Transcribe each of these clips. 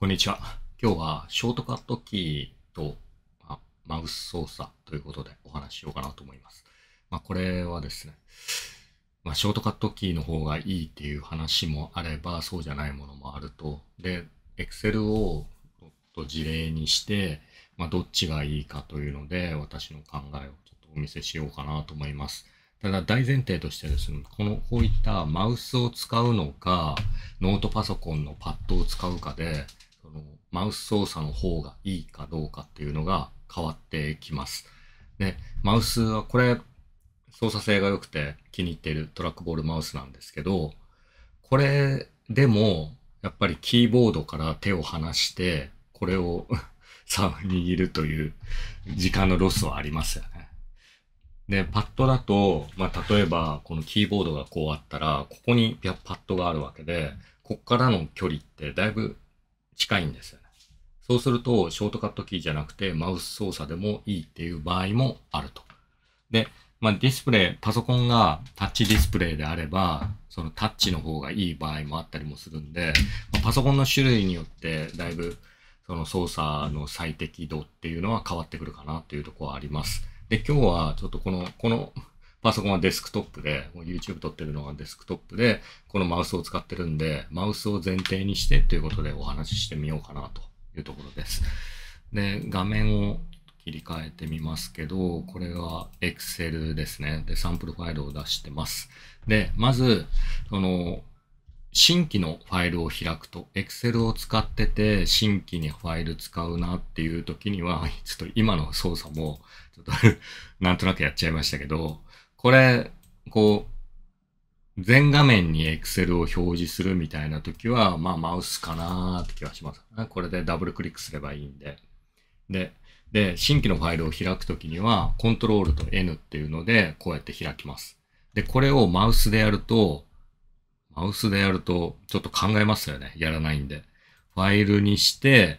こんにちは。今日はショートカットキーと、まマウス操作ということでお話ししようかなと思います。まあ、これはですね、まあ、ショートカットキーの方がいいっていう話もあれば、そうじゃないものもあると。で、Excel をと事例にして、まあ、どっちがいいかというので、私の考えをちょっとお見せしようかなと思います。ただ大前提としてですね、この、こういったマウスを使うのか、ノートパソコンのパッドを使うかで、そのマウス操作の方がいいかどうかっていうのが変わってきます。で、マウスはこれ操作性が良くて気に入っているトラックボールマウスなんですけど、これでもやっぱりキーボードから手を離してこれを さ、握るという時間のロスはありますよね。で、パッドだと、まあ、例えば、このキーボードがこうあったら、ここにパッドがあるわけで、こっからの距離ってだいぶ近いんですよね。そうすると、ショートカットキーじゃなくて、マウス操作でもいいっていう場合もあると。で、まあ、ディスプレイ、パソコンがタッチディスプレイであれば、そのタッチの方がいい場合もあったりもするんで、まあ、パソコンの種類によって、だいぶ、その操作の最適度っていうのは変わってくるかなっていうところはあります。で、今日はちょっとこの、このパソコンはデスクトップで、YouTube 撮ってるのがデスクトップで、このマウスを使ってるんで、マウスを前提にしてということでお話ししてみようかなというところです。で、画面を切り替えてみますけど、これは Excel ですね。で、サンプルファイルを出してます。で、まず、その、新規のファイルを開くと、Excel を使ってて、新規にファイル使うなっていう時には、ちょっと今の操作も、ちょっと なんとなくやっちゃいましたけど、これ、こう、全画面に Excel を表示するみたいな時は、まあマウスかなーって気はします。これでダブルクリックすればいいんで。で、で、新規のファイルを開くときには、コントロールと N っていうので、こうやって開きます。で、これをマウスでやると、マウスでやると、ちょっと考えますよね。やらないんで。ファイルにして、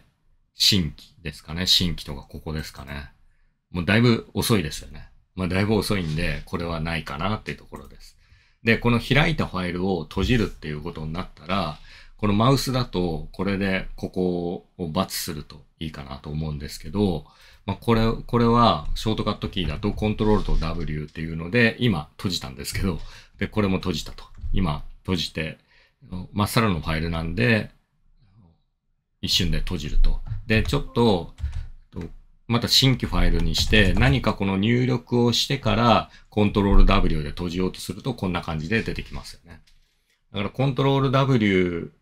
新規ですかね。新規とかここですかね。もうだいぶ遅いですよね。まあ、だいぶ遅いんで、これはないかなっていうところです。で、この開いたファイルを閉じるっていうことになったら、このマウスだと、これでここをツするといいかなと思うんですけど、まあ、これ、これはショートカットキーだとコントロールと W っていうので、今閉じたんですけど、で、これも閉じたと。今閉じて、まっさらのファイルなんで、一瞬で閉じると。で、ちょっと、また新規ファイルにして、何かこの入力をしてから、コントロール W で閉じようとすると、こんな感じで出てきますよね。だから、コントロール W っ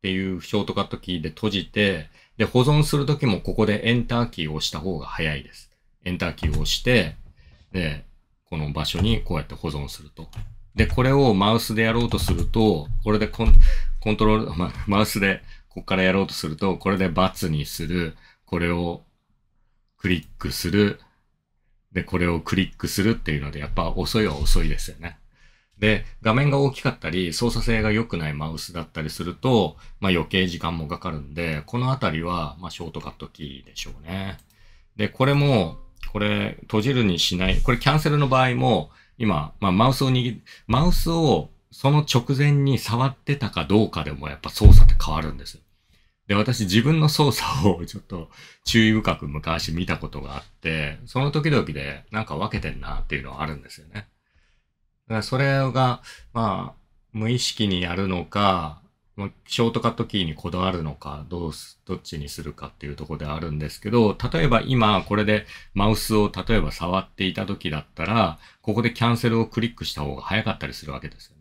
ていうショートカットキーで閉じて、で、保存するときもここでエンターキーを押した方が早いです。エンターキーを押して、で、この場所にこうやって保存すると。で、これをマウスでやろうとすると、これでコンコントロール、ま、マウスでここからやろうとすると、これで×にする、これをクリックする。で、これをクリックするっていうので、やっぱ遅いは遅いですよね。で、画面が大きかったり、操作性が良くないマウスだったりすると、まあ余計時間もかかるんで、このあたりは、まあショートカットキーでしょうね。で、これも、これ、閉じるにしない、これキャンセルの場合も、今、まあマウスを握マウスをその直前に触ってたかどうかでもやっぱ操作って変わるんですよ。で、私自分の操作を ちょっと注意深く昔見たことがあって、その時々でなんか分けてんなっていうのはあるんですよね。だからそれが、まあ、無意識にやるのか、ショートカットキーにこだわるのか、どうす、どっちにするかっていうところであるんですけど、例えば今これでマウスを例えば触っていた時だったら、ここでキャンセルをクリックした方が早かったりするわけです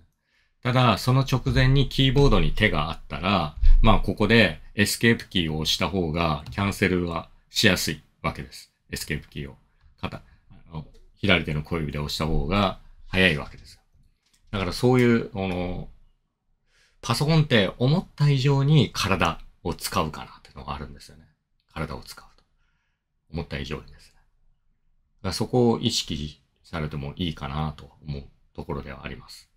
ただ、その直前にキーボードに手があったら、まあ、ここでエスケープキーを押した方が、キャンセルはしやすいわけです。エスケープキーを。肩、あの左手の小指で押した方が早いわけです。だからそういう、あの、パソコンって思った以上に体を使うかなっていうのがあるんですよね。体を使うと。思った以上にですね。だそこを意識されてもいいかなと思うところではあります。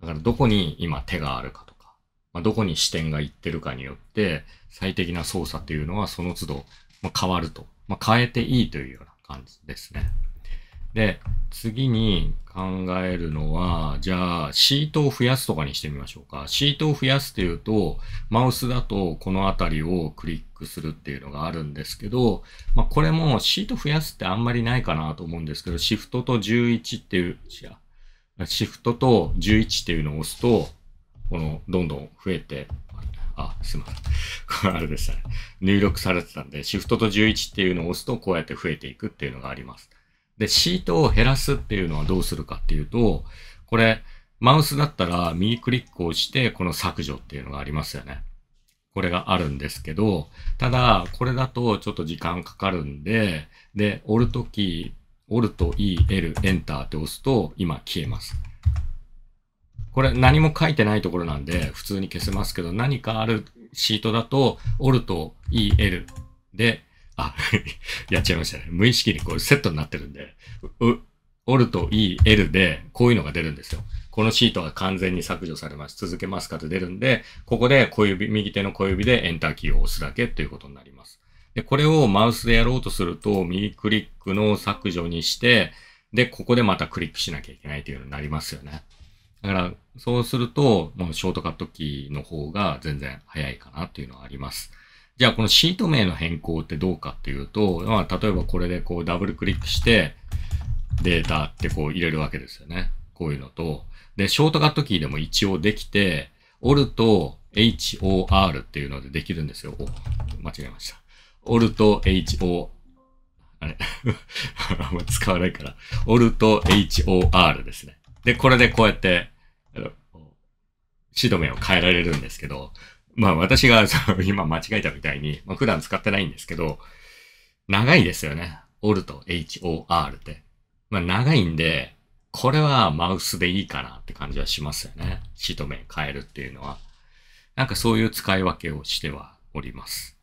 だからどこに今手があるかとか、まあ、どこに視点がいってるかによって、最適な操作というのはその都度、まあ、変わると。まあ、変えていいというような感じですね。で、次に考えるのは、じゃあ、シートを増やすとかにしてみましょうか。シートを増やすっていうと、マウスだとこのあたりをクリックするっていうのがあるんですけど、まあ、これもシート増やすってあんまりないかなと思うんですけど、シフトと11っていう、シフトと11っていうのを押すと、この、どんどん増えて、あ、すいません。こ れあれでしたね。入力されてたんで、シフトと11っていうのを押すと、こうやって増えていくっていうのがあります。で、シートを減らすっていうのはどうするかっていうと、これ、マウスだったら右クリックを押して、この削除っていうのがありますよね。これがあるんですけど、ただ、これだとちょっと時間かかるんで、で、折るとき Alt E L Enter って押すと今消えます。これ何も書いてないところなんで普通に消せますけど何かあるシートだと Alt E L で、あ、やっちゃいましたね。無意識にこれセットになってるんで、Alt E L でこういうのが出るんですよ。このシートは完全に削除されます。続けますかって出るんで、ここで小指、右手の小指で Enter キーを押すだけということになります。で、これをマウスでやろうとすると、右クリックの削除にして、で、ここでまたクリックしなきゃいけないというようになりますよね。だから、そうすると、もうショートカットキーの方が全然早いかなというのはあります。じゃあ、このシート名の変更ってどうかっていうと、まあ、例えばこれでこうダブルクリックして、データってこう入れるわけですよね。こういうのと。で、ショートカットキーでも一応できて、オルと HOR っていうのでできるんですよ。お間違えました。オルト HO、あれ んま使わないから。オルト HOR ですね。で、これでこうやって、シド名を変えられるんですけど、まあ私が今間違えたみたいに、まあ、普段使ってないんですけど、長いですよね。オルト HOR って。まあ長いんで、これはマウスでいいかなって感じはしますよね。シード名変えるっていうのは。なんかそういう使い分けをしてはおります。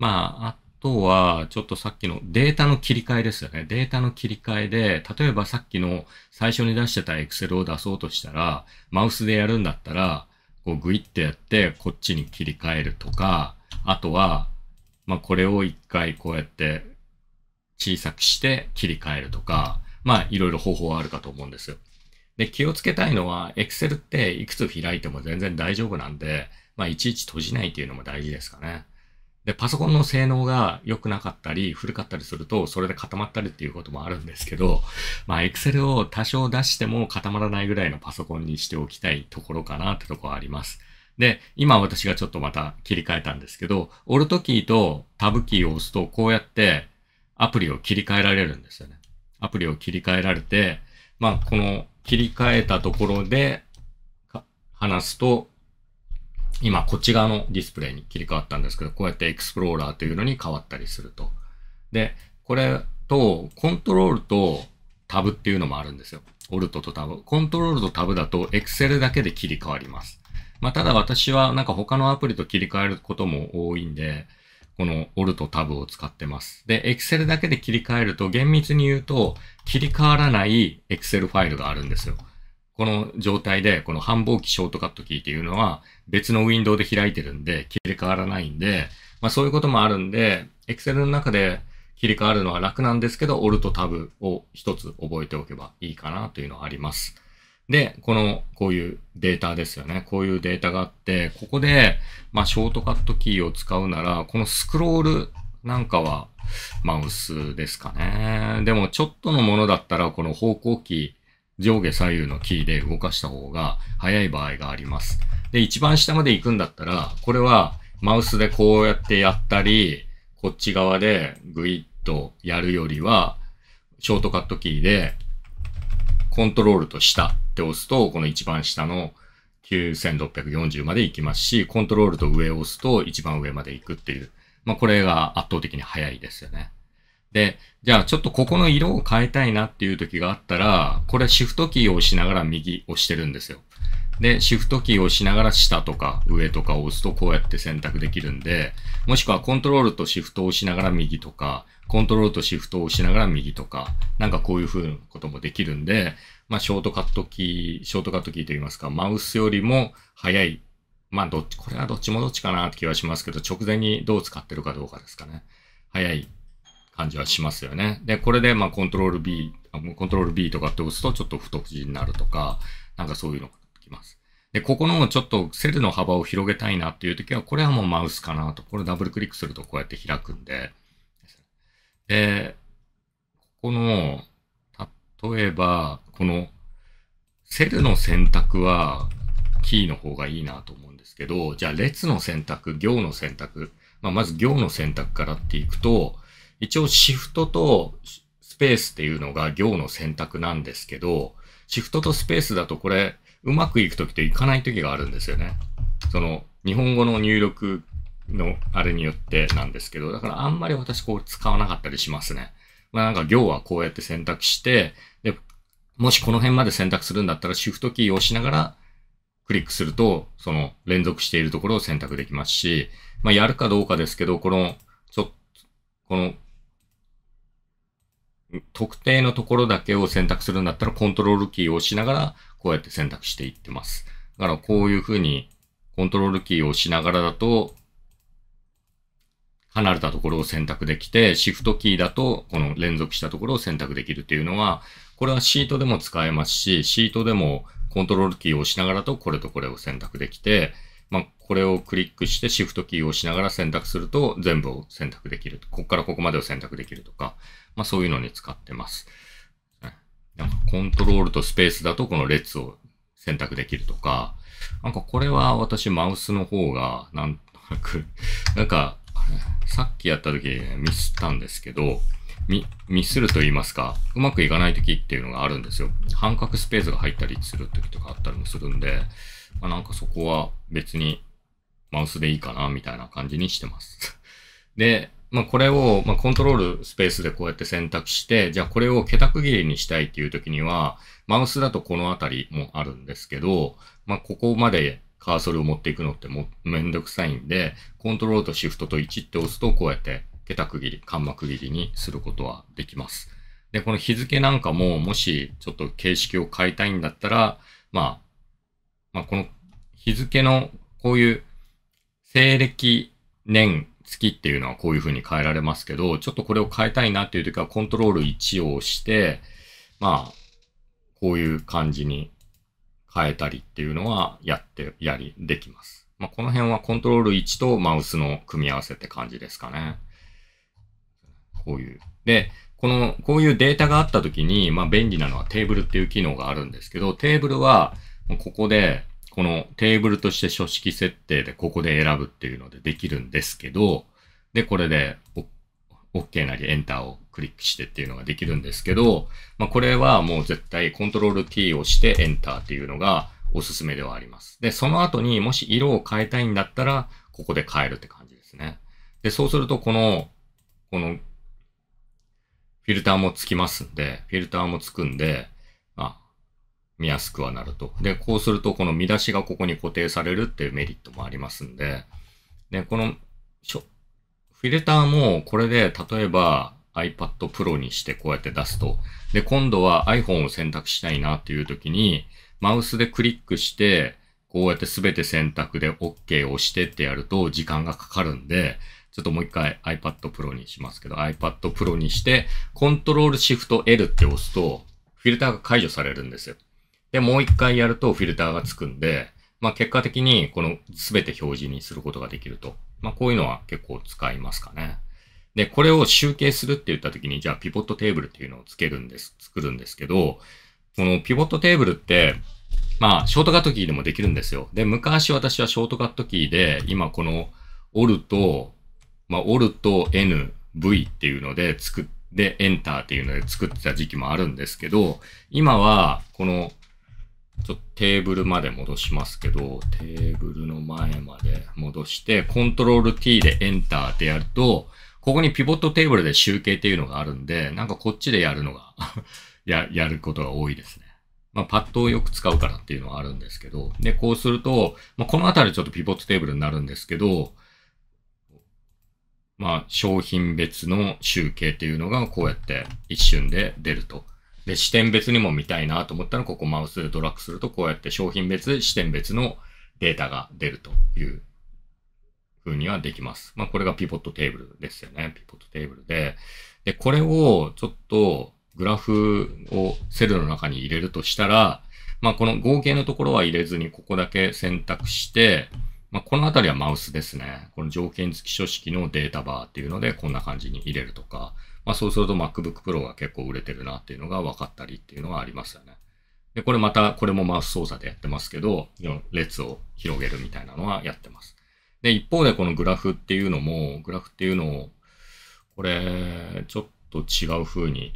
まあ、あとは、ちょっとさっきのデータの切り替えですよね。データの切り替えで、例えばさっきの最初に出してた Excel を出そうとしたら、マウスでやるんだったら、こうグイッてやって、こっちに切り替えるとか、あとは、まあこれを一回こうやって小さくして切り替えるとか、まあいろいろ方法はあるかと思うんですで、気をつけたいのは、Excel っていくつ開いても全然大丈夫なんで、まあいちいち閉じないっていうのも大事ですかね。で、パソコンの性能が良くなかったり、古かったりすると、それで固まったりっていうこともあるんですけど、まあ、エクセルを多少出しても固まらないぐらいのパソコンにしておきたいところかなってとこはあります。で、今私がちょっとまた切り替えたんですけど、オルトキーとタブキーを押すと、こうやってアプリを切り替えられるんですよね。アプリを切り替えられて、まあ、この切り替えたところで話すと、今こっち側のディスプレイに切り替わったんですけど、こうやってエクスプローラーというのに変わったりすると。で、これとコントロールとタブっていうのもあるんですよ。オルトとタブ。コントロールとタブだと Excel だけで切り替わります。まあ、ただ私はなんか他のアプリと切り替えることも多いんで、このオルトタブを使ってます。で、Excel だけで切り替えると厳密に言うと切り替わらない Excel ファイルがあるんですよ。この状態で、この繁忙期ショートカットキーっていうのは別のウィンドウで開いてるんで、切り替わらないんで、まあそういうこともあるんで、Excel の中で切り替わるのは楽なんですけど、オルトタブを一つ覚えておけばいいかなというのはあります。で、この、こういうデータですよね。こういうデータがあって、ここで、まあ、ショートカットキーを使うなら、このスクロールなんかはマウスですかね。でも、ちょっとのものだったら、この方向キー、上下左右のキーで動かした方が早い場合があります。で、一番下まで行くんだったら、これはマウスでこうやってやったり、こっち側でグイッとやるよりは、ショートカットキーで、コントロールと下って押すと、この一番下の9640まで行きますし、コントロールと上を押すと一番上まで行くっていう。まあ、これが圧倒的に早いですよね。で、じゃあちょっとここの色を変えたいなっていう時があったら、これシフトキーを押しながら右押してるんですよ。で、シフトキーを押しながら下とか上とかを押すとこうやって選択できるんで、もしくはコントロールとシフトを押しながら右とか、コントロールとシフトを押しながら右とか、なんかこういう風なこともできるんで、まあショートカットキー、ショートカットキーといいますか、マウスよりも早い。まあどっち、これはどっちもどっちかなって気はしますけど、直前にどう使ってるかどうかですかね。早い感じはしますよね。で、これで、まあ、コントロール B、コントロール B とかって押すと、ちょっと太く字になるとか、なんかそういうのができます。で、ここのちょっとセルの幅を広げたいなっていう時は、これはもうマウスかなと。これダブルクリックするとこうやって開くんで。で、ここの、例えば、この、セルの選択は、キーの方がいいなと思うんですけど、じゃあ列の選択、行の選択、まあ、まず行の選択からっていくと、一応シフトとスペースっていうのが行の選択なんですけど、シフトとスペースだとこれ、うまくいくときといかないときがあるんですよね。その、日本語の入力のあれによってなんですけど、だからあんまり私こう使わなかったりしますね。まあなんか行はこうやって選択して、で、もしこの辺まで選択するんだったらシフトキーを押しながらクリックすると、その連続しているところを選択できますし、まあやるかどうかですけど、この、ちょ、この特定のところだけを選択するんだったら、コントロールキーを押しながら、こうやって選択していってます。だからこういうふうに、コントロールキーを押しながらだと、離れたところを選択できて、シフトキーだと、この連続したところを選択できるというのは、これはシートでも使えますし、シートでもコントロールキーを押しながらと、これとこれを選択できて、まあ、これをクリックしてシフトキーを押しながら選択すると全部を選択できる。ここからここまでを選択できるとか、まあそういうのに使ってます。なんかコントロールとスペースだとこの列を選択できるとか、なんかこれは私マウスの方がなんとなく なんかさっきやった時ミスったんですけど、ミミスると言いますか、うまくいかない時っていうのがあるんですよ。半角スペースが入ったりする時とかあったりもするんで、まあ、なんかそこは別にマウスでいいかな、みたいな感じにしてます で、まあ、これを、まあ、コントロールスペースでこうやって選択して、じゃあこれを桁区切りにしたいっていう時には、マウスだとこの辺りもあるんですけど、まあ、ここまでカーソルを持っていくのってもめんどくさいんで、コントロールとシフトと1って押すと、こうやって桁区切り、間膜切りにすることはできます。で、この日付なんかも、もしちょっと形式を変えたいんだったら、まあ、まあ、この日付のこういう西暦年月っていうのはこういう風に変えられますけど、ちょっとこれを変えたいなっていう時はコントロール1を押して、まあ、こういう感じに変えたりっていうのはやって、やり、できます。まあ、この辺はコントロール1とマウスの組み合わせって感じですかね。こういう。で、この、こういうデータがあった時に、まあ、便利なのはテーブルっていう機能があるんですけど、テーブルは、ここで、このテーブルとして書式設定でここで選ぶっていうのでできるんですけど、で、これで OK なり Enter をクリックしてっていうのができるんですけど、まあ、これはもう絶対 Ctrl T をして Enter っていうのがおすすめではあります。で、その後にもし色を変えたいんだったら、ここで変えるって感じですね。で、そうするとこの、このフィルターもつきますんで、フィルターもつくんで、見やすくはなると。で、こうするとこの見出しがここに固定されるっていうメリットもありますんで、で、このフィルターもこれで例えば iPad Pro にしてこうやって出すと。で、今度は iPhone を選択したいなっていう時に、マウスでクリックして、こうやって全て選択で OK を押してってやると時間がかかるんで、ちょっともう一回 iPad Pro にしますけど、iPad Pro にして、Ctrl Shift L って押すと、フィルターが解除されるんですよ。で、もう一回やるとフィルターがつくんで、まあ、結果的にこの全て表示にすることができると。まあ、こういうのは結構使いますかね。で、これを集計するって言った時に、じゃあピボットテーブルっていうのをつけるんです、作るんですけど、このピボットテーブルって、まあ、ショートカットキーでもできるんですよ。で、昔私はショートカットキーで、今このオルと、まあ、OL と N、V っていうので作って、エンターっていうので作ってた時期もあるんですけど、今は、このちょっとテーブルまで戻しますけど、テーブルの前まで戻して、コントロール T でエンターってやると、ここにピボットテーブルで集計っていうのがあるんで、なんかこっちでやるのが や、やることが多いですね。まあ、パッドをよく使うからっていうのはあるんですけど、で、こうすると、まあ、このあたりちょっとピボットテーブルになるんですけど、まあ、商品別の集計っていうのがこうやって一瞬で出ると。で、視点別にも見たいなと思ったら、ここマウスでドラッグすると、こうやって商品別、視点別のデータが出るという風にはできます。まあ、これがピボットテーブルですよね。ピボットテーブルで。で、これをちょっとグラフをセルの中に入れるとしたら、まあ、この合計のところは入れずに、ここだけ選択して、まあ、このあたりはマウスですね。この条件付き書式のデータバーっていうので、こんな感じに入れるとか、まあ、そうすると MacBook Pro が結構売れてるなっていうのが分かったりっていうのはありますよね。で、これまた、これもマウス操作でやってますけど、列を広げるみたいなのはやってます。で、一方でこのグラフっていうのも、グラフっていうのを、これ、ちょっと違う風に、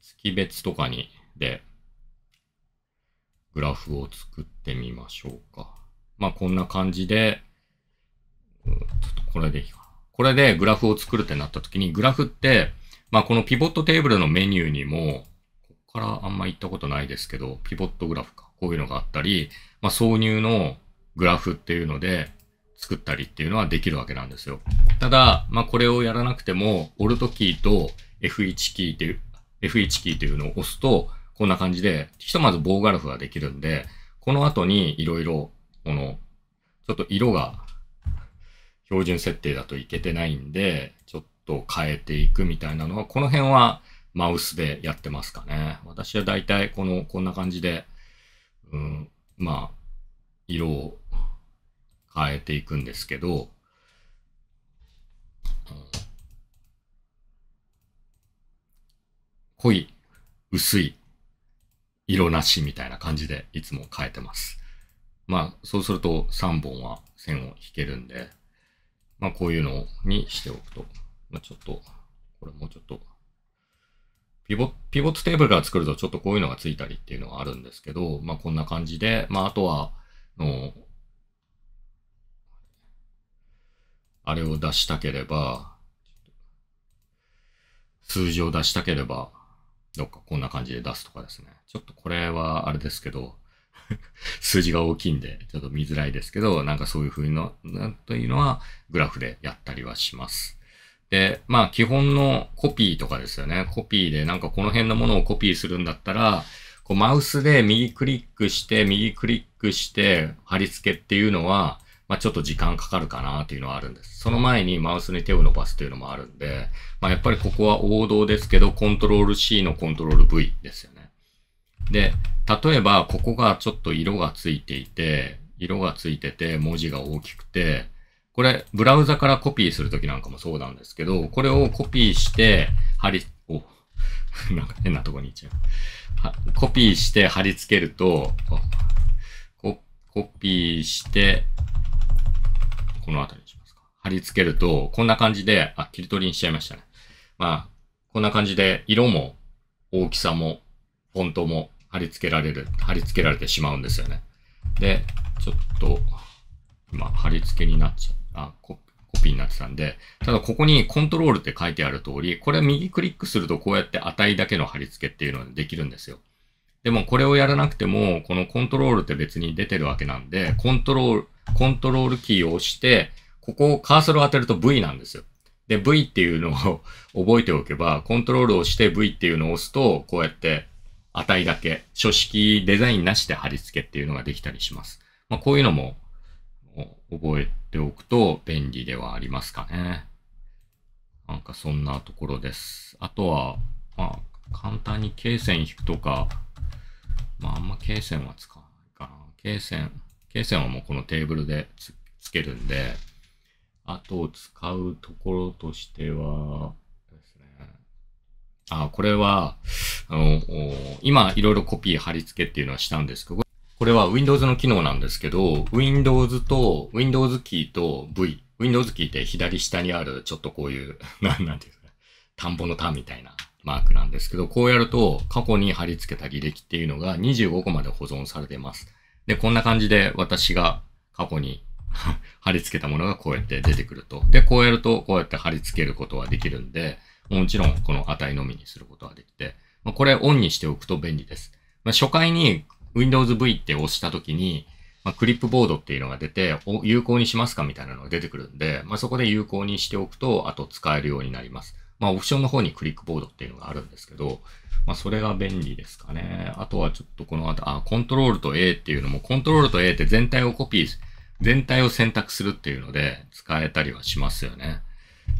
月別とかに、で、グラフを作ってみましょうか。まあ、こんな感じで、ちょっとこれでいいか。これでグラフを作るってなった時に、グラフって、まあこのピボットテーブルのメニューにも、ここからあんま行ったことないですけど、ピボットグラフか。こういうのがあったり、まあ挿入のグラフっていうので作ったりっていうのはできるわけなんですよ。ただ、まあこれをやらなくても、オルトキーと F1 キーっていう、F1 キーというのを押すと、こんな感じで、ひとまず棒グラフができるんで、この後にいろいろ、この、ちょっと色が標準設定だといけてないんで、ちょっと変えていくみたいなのは、この辺はマウスでやってますかね。私は大体この、こんな感じで、うん、まあ、色を変えていくんですけど、濃い、薄い、色なしみたいな感じでいつも変えてます。まあ、そうすると3本は線を引けるんで、まあ、こういうのにしておくと。まあ、ちょっと、これもうちょっと、ピボピボットテーブルから作るとちょっとこういうのがついたりっていうのはあるんですけど、まあ、こんな感じで、まあ、あとは、の、あれを出したければ、数字を出したければ、どっかこんな感じで出すとかですね。ちょっとこれはあれですけど、数字が大きいんで、ちょっと見づらいですけど、なんかそういう風な、というのは、グラフでやったりはします。で、まあ、基本のコピーとかですよね。コピーで、なんかこの辺のものをコピーするんだったら、こうマウスで右クリックして、右クリックして、貼り付けっていうのは、まあ、ちょっと時間かかるかなっていうのはあるんです。その前にマウスに手を伸ばすというのもあるんで、まあ、やっぱりここは王道ですけど、コントロール C のコントロール V ですよね。で、例えばここがちょっと色がついていて、色がついてて文字が大きくて、これブラウザからコピーするときなんかもそうなんですけど、これをコピーして貼り、お、なんか変なとこに行っちゃう。コピーして貼り付けると、コピーして、この辺りにしますか。貼り付けると、こんな感じで、あ、切り取りにしちゃいましたね。まあ、こんな感じで色も大きさもフォントも貼り付けられる、貼り付けられてしまうんですよね。で、ちょっと、今、貼り付けになっちゃう、あ、コピーになってたんで、ただここにコントロールって書いてある通り、これ右クリックするとこうやって値だけの貼り付けっていうのができるんですよ。でもこれをやらなくても、このコントロールって別に出てるわけなんで、コントロール、コントロールキーを押して、ここをカーソルを当てると V なんですよ。で、V っていうのを覚えておけば、コントロールをして V っていうのを押すと、こうやって値だけ、書式デザインなしで貼り付けっていうのができたりします。まあ、こういうのも覚えておくと便利ではありますかね。なんかそんなところです。あとは、まあ、簡単に経線引くとか、まあ、あんま経線は使わないかな。経線、経線はもうこのテーブルでつけるんで、あと使うところとしては、あこれは、あの、今いろいろコピー貼り付けっていうのはしたんですけど、これは Windows の機能なんですけど、Windows と Windows キーと V。Windows キーって左下にあるちょっとこういう、なん、なんていうか、田んぼの田みたいなマークなんですけど、こうやると過去に貼り付けた履歴っていうのが25個まで保存されてます。で、こんな感じで私が過去に 貼り付けたものがこうやって出てくると。で、こうやるとこうやって貼り付けることはできるんで、もちろんこの値のみにすることができて、まあ、これオンにしておくと便利です。まあ、初回に Windows V って押したときに、まあ、クリップボードっていうのが出て、有効にしますかみたいなのが出てくるんで、まあ、そこで有効にしておくと、あと使えるようになります。まあ、オプションの方にクリックボードっていうのがあるんですけど、まあ、それが便利ですかね。あとはちょっとこの後、あ、コントロールと A っていうのも、コントロールと A って全体をコピー、全体を選択するっていうので使えたりはしますよね。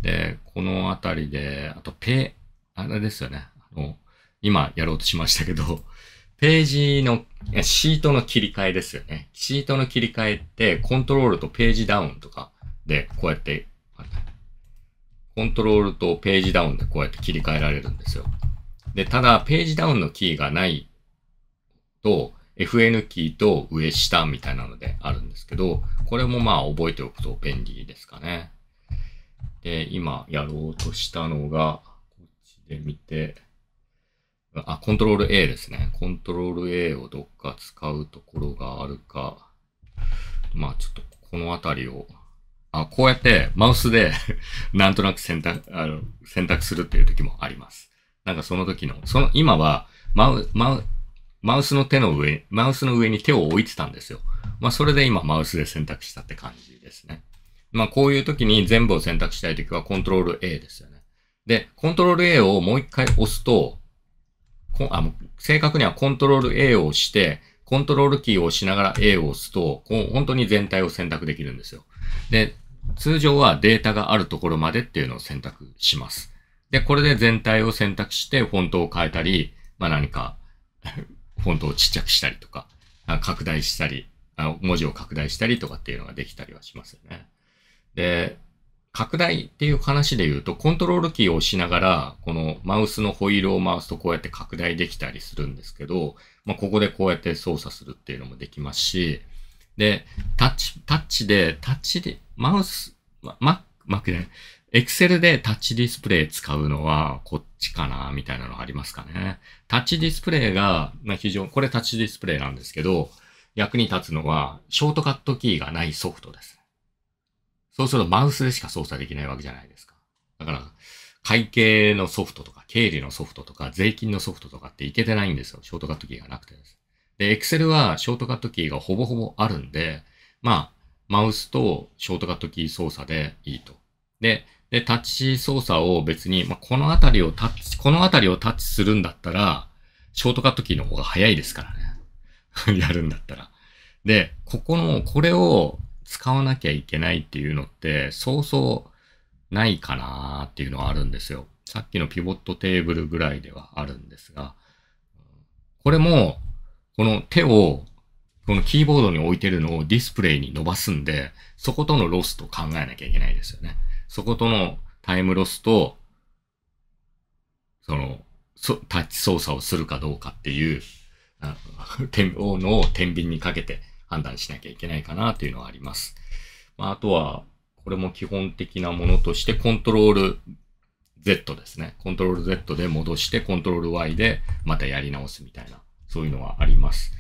で、このあたりで、あとペ、あれですよね。あの、今やろうとしましたけど、ページの、シートの切り替えですよね。シートの切り替えって、コントロールとページダウンとかで、こうやって、コントロールとページダウンでこうやって切り替えられるんですよ。で、ただ、ページダウンのキーがないと、FN キーと上下みたいなのであるんですけど、これもまあ覚えておくと便利ですかね。で、今やろうとしたのが、こっちで見て、あ、コントロール A ですね。コントロール A をどっか使うところがあるか、まあちょっとこのあたりを、あ、こうやってマウスで なんとなく選択、あの、選択するっていう時もあります。なんかその時の、その、今は、マウ、マウ、マウスの手の上、マウスの上に手を置いてたんですよ。まあそれで今マウスで選択したって感じですね。まあ、こういう時に全部を選択したい時はコントロール A ですよね。で、コントロール A をもう一回押すと、あ正確にはコントロール A を押して、コントロールキーを押しながら A を押すと、こう本当に全体を選択できるんですよ。で、通常はデータがあるところまでっていうのを選択します。で、これで全体を選択して、フォントを変えたり、まあ何か フォントをちっちゃくしたりとか、拡大したり、文字を拡大したりとかっていうのができたりはしますよね。で、拡大っていう話で言うと、コントロールキーを押しながら、このマウスのホイールを回すとこうやって拡大できたりするんですけど、まあ、ここでこうやって操作するっていうのもできますし、で、タッチ、タッチで、タッチで、マウス、マックマックい、エクセルでタッチディスプレイ使うのはこっちかな、みたいなのありますかね。タッチディスプレイが、まあ、非常に、これタッチディスプレイなんですけど、役に立つのは、ショートカットキーがないソフトです。そうするとマウスでしか操作できないわけじゃないですか。だから、会計のソフトとか、経理のソフトとか、税金のソフトとかっていけてないんですよ。ショートカットキーがなくてです。で、Excel はショートカットキーがほぼほぼあるんで、まあ、マウスとショートカットキー操作でいいと。で、で、タッチ操作を別に、まあ、このあたりをタッチ、このあたりをタッチするんだったら、ショートカットキーの方が早いですからね。やるんだったら。で、ここの、これを使わなきゃいけないっていうのって、そうそうないかなっていうのはあるんですよ。さっきのピボットテーブルぐらいではあるんですが、これも、この手を、このキーボードに置いてるのをディスプレイに伸ばすんで、そことのロスと考えなきゃいけないですよね。そことのタイムロスと、その、タッチ操作をするかどうかっていう、あの、をの天秤にかけて判断しなきゃいけないかなというのはあります。まあ、あとは、これも基本的なものとして、コントロール Z ですね。コントロール Z で戻して、コントロール Y でまたやり直すみたいな、そういうのはあります。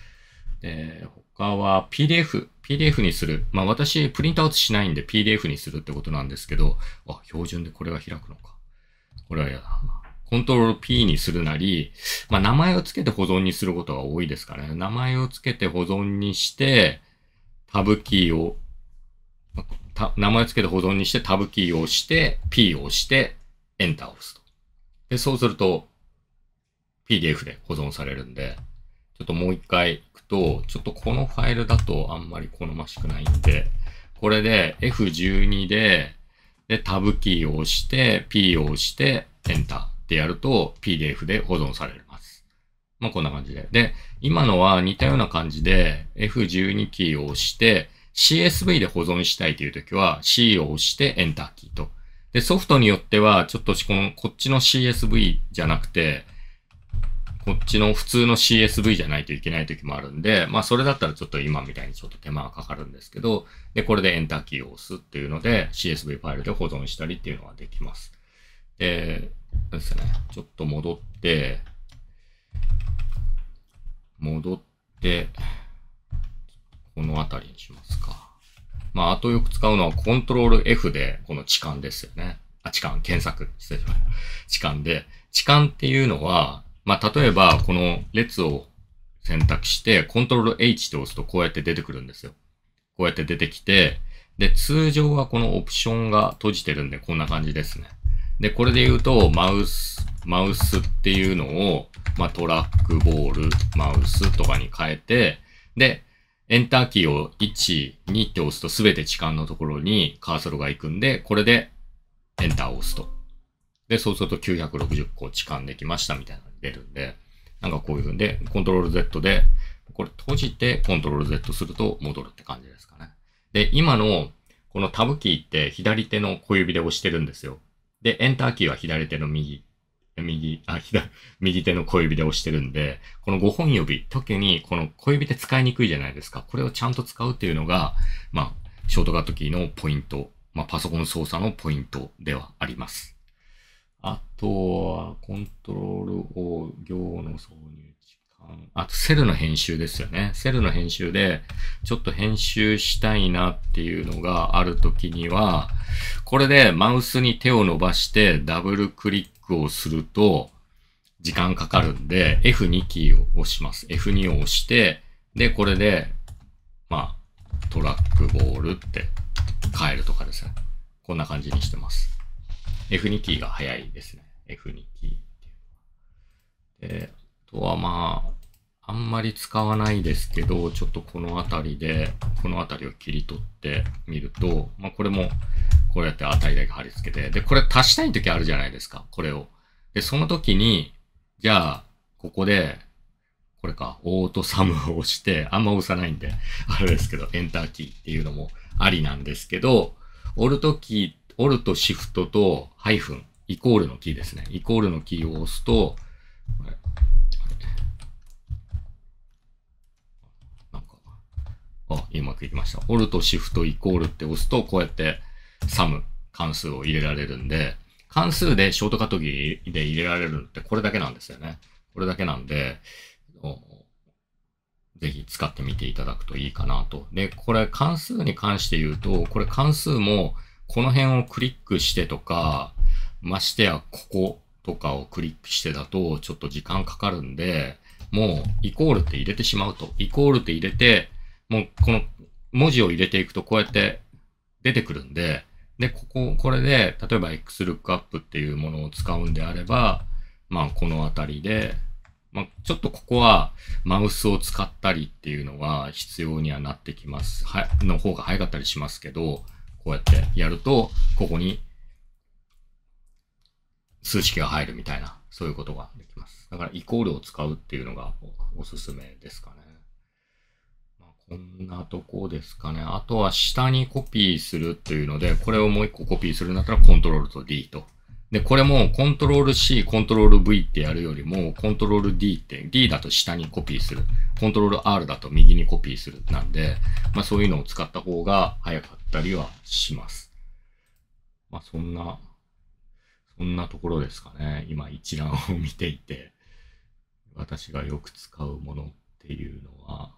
で、他は PDF、PDF にする。まあ私、プリントアウトしないんで PDF にするってことなんですけど、あ、標準でこれが開くのか。これは嫌だな。コントロール P にするなり、まあ、名前を付けて保存にすることが多いですからね。名前を付けて保存にして、タブキーを、名前を付けて保存にしてタブキーを押して、P を押して、エンターを押すと。で、そうすると、PDF で保存されるんで、ちょっともう一回行くと、ちょっとこのファイルだとあんまり好ましくないんで、これで F12 で、で、タブキーを押して、P を押して、エンター。ってやると PDF で保存されます。まあ、こんな感じで。で、今のは似たような感じで F12 キーを押して CSV で保存したいというときは C を押して Enter キーと。で、ソフトによってはちょっとこのこっちの CSV じゃなくてこっちの普通の CSV じゃないといけない時もあるんで、まあそれだったらちょっと今みたいにちょっと手間がかかるんですけど、で、これで Enter キーを押すっていうので CSV ファイルで保存したりっていうのはできます。で、ですね。ちょっと戻って、戻って、この辺りにしますか。まあ、あとよく使うのはコントロール F で、この痴漢ですよね。あ、痴漢、検索。失礼しました。痴漢で、痴漢っていうのは、まあ、例えば、この列を選択して、コントロール H と押すとこうやって出てくるんですよ。こうやって出てきて、で、通常はこのオプションが閉じてるんで、こんな感じですね。で、これで言うと、マウス、マウスっていうのを、まあ、トラックボール、マウスとかに変えて、で、エンターキーを1、2って押すとすべて置換のところにカーソルが行くんで、これでエンターを押すと。で、そうすると960個置換できましたみたいなのが出るんで、なんかこういうんで、コントロール Z で、これ閉じてコントロール Z すると戻るって感じですかね。で、今のこのタブキーって左手の小指で押してるんですよ。で、エンターキーは左手の右、右、あ、左、右手の小指で押してるんで、この5本指、特にこの小指って使いにくいじゃないですか。これをちゃんと使うっていうのが、まあ、ショートカットキーのポイント、まあ、パソコン操作のポイントではあります。あとは、コントロールを行の挿入あと、セルの編集ですよね。セルの編集で、ちょっと編集したいなっていうのがあるときには、これでマウスに手を伸ばしてダブルクリックをすると、時間かかるんで、F2 キーを押します。F2 を押して、で、これで、まあ、トラックボールって変えるとかですね。こんな感じにしてます。F2 キーが早いですね。F2 キーっていう。とはまあ、あんまり使わないですけど、ちょっとこの辺りで、この辺りを切り取ってみると、まあこれも、こうやって値だけ貼り付けて、で、これ足したい時あるじゃないですか、これを。で、その時に、じゃあ、ここで、これか、オートサムを押して、あんま押さないんで、あれですけど、エンターキーっていうのもありなんですけど、オルトキー、オルトシフトとハイフン、イコールのキーですね。イコールのキーを押すと、あ、うまくいきました。オルトシフトイコールって押すと、こうやってサム、関数を入れられるんで、関数でショートカットキーで入れられるのってこれだけなんですよね。これだけなんで、ぜひ使ってみていただくといいかなと。で、これ関数に関して言うと、これ関数もこの辺をクリックしてとか、ましてやこことかをクリックしてだとちょっと時間かかるんで、もうイコールって入れてしまうと。イコールって入れて、もうこの文字を入れていくとこうやって出てくるんで、で、ここ、これで、例えば X ルックアップっていうものを使うんであれば、まあ、このあたりで、まあ、ちょっとここはマウスを使ったりっていうのは必要にはなってきます。は、の方が早かったりしますけど、こうやってやると、ここに数式が入るみたいな、そういうことができます。だから、イコールを使うっていうのがおすすめですかね。こんなとこですかね。あとは下にコピーするっていうので、これをもう一個コピーするんだったらコントロールと D と。で、これもコントロール C、コントロール V ってやるよりも、コントロール D って、D だと下にコピーする。コントロール R だと右にコピーする。なんで、まあそういうのを使った方が早かったりはします。まあそんな、そんなところですかね。今一覧を見ていて、私がよく使うものっていうのは、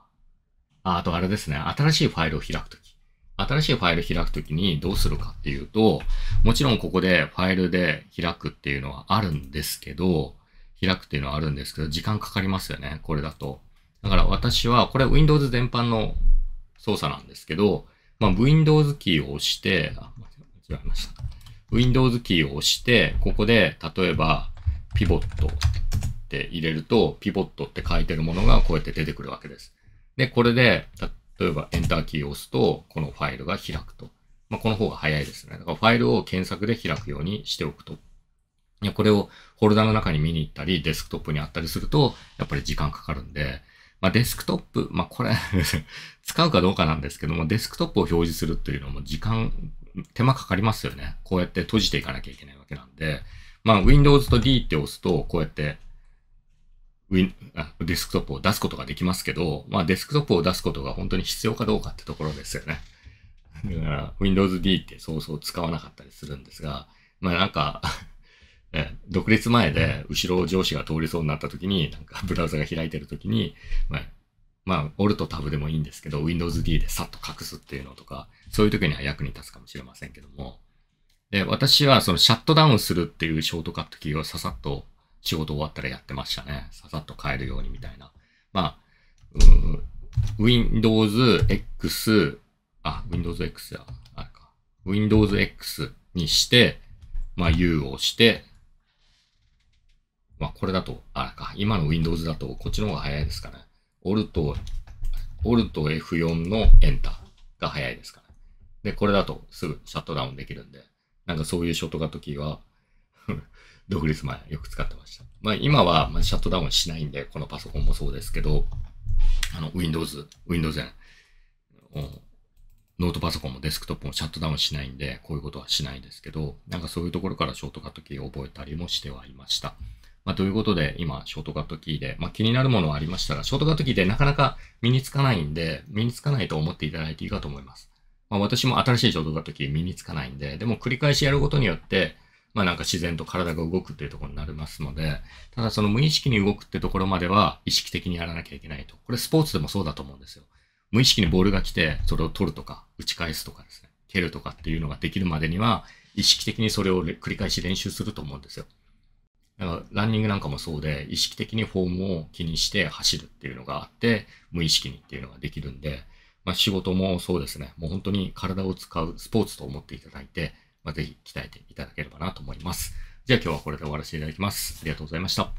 ああとあれですね、新しいファイルを開くとき。新しいファイル開くときにどうするかっていうと、もちろんここでファイルで開くっていうのはあるんですけど、開くっていうのはあるんですけど、時間かかりますよね、これだと。だから私は、これ Windows 全般の操作なんですけど、まあ、Windows キーを押して、あ、間違えました。Windows キーを押して、ここで、例えば、ピボットって入れると、ピボットって書いてるものがこうやって出てくるわけです。で、これで、例えばエンターキーを押すと、このファイルが開くと。まあ、この方が早いですね。だからファイルを検索で開くようにしておくと。いや、これをフォルダの中に見に行ったり、デスクトップにあったりすると、やっぱり時間かかるんで、まあ、デスクトップ、まあ、これ 使うかどうかなんですけども、デスクトップを表示するっていうのも時間、手間かかりますよね。こうやって閉じていかなきゃいけないわけなんで、まあ、Windows と D って押すと、こうやってウィンあデスクトップを出すことができますけど、まあデスクトップを出すことが本当に必要かどうかってところですよね。だから Windows D ってそうそう使わなかったりするんですが、まあなんかね、独立前で後ろを上司が通りそうになった時に、なんかブラウザが開いてる時に、まあ、まあ、オルトタブでもいいんですけど、Windows D でさっと隠すっていうのとか、そういう時には役に立つかもしれませんけども。で、私はそのシャットダウンするっていうショートカットキーをささっと仕事終わったらやってましたね。ささっと変えるようにみたいな。まあ、うん、Windows X、あ、Windows X や、あれか。Windows X にして、まあ U をして、まあこれだと、あれか、今の Windows だとこっちの方が早いですかね。Alt、Alt F4 の Enter が早いですかね。で、これだとすぐシャットダウンできるんで、なんかそういうショートカットキーは独立前よく使ってました。まあ今はまシャットダウンしないんで、このパソコンもそうですけど、あの Windows、Windows 10、ノートパソコンもデスクトップもシャットダウンしないんで、こういうことはしないですけど、なんかそういうところからショートカットキーを覚えたりもしてはいました。まあ、ということで、今、ショートカットキーで、まあ、気になるものはありましたが、ショートカットキーでなかなか身につかないんで、身につかないと思っていただいていいかと思います。まあ、私も新しいショートカットキー身につかないんで、でも繰り返しやることによって、まあなんか自然と体が動くっていうところになりますので、ただその無意識に動くってところまでは意識的にやらなきゃいけないと。これスポーツでもそうだと思うんですよ。無意識にボールが来て、それを取るとか、打ち返すとかですね、蹴るとかっていうのができるまでには、意識的にそれを繰り返し練習すると思うんですよ。だからランニングなんかもそうで、意識的にフォームを気にして走るっていうのがあって、無意識にっていうのができるんで、まあ、仕事もそうですね、もう本当に体を使うスポーツと思っていただいて、まあ、ぜひ鍛えていただければなと思います。じゃあ今日はこれで終わらせていただきます。ありがとうございました。